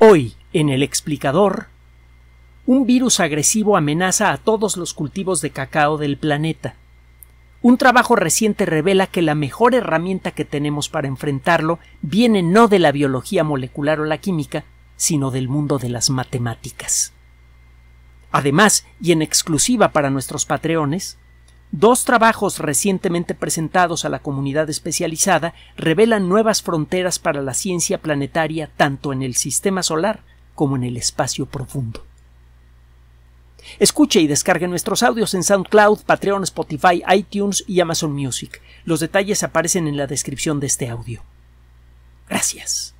Hoy, en el explicador, un virus agresivo amenaza a todos los cultivos de cacao del planeta. Un trabajo reciente revela que la mejor herramienta que tenemos para enfrentarlo viene no de la biología molecular o la química, sino del mundo de las matemáticas. Además, y en exclusiva para nuestros patreones, Dos trabajos recientemente presentados a la comunidad especializada revelan nuevas fronteras para la ciencia planetaria tanto en el sistema solar como en el espacio profundo. Escuche y descargue nuestros audios en SoundCloud, Patreon, Spotify, iTunes y Amazon Music. Los detalles aparecen en la descripción de este audio. Gracias.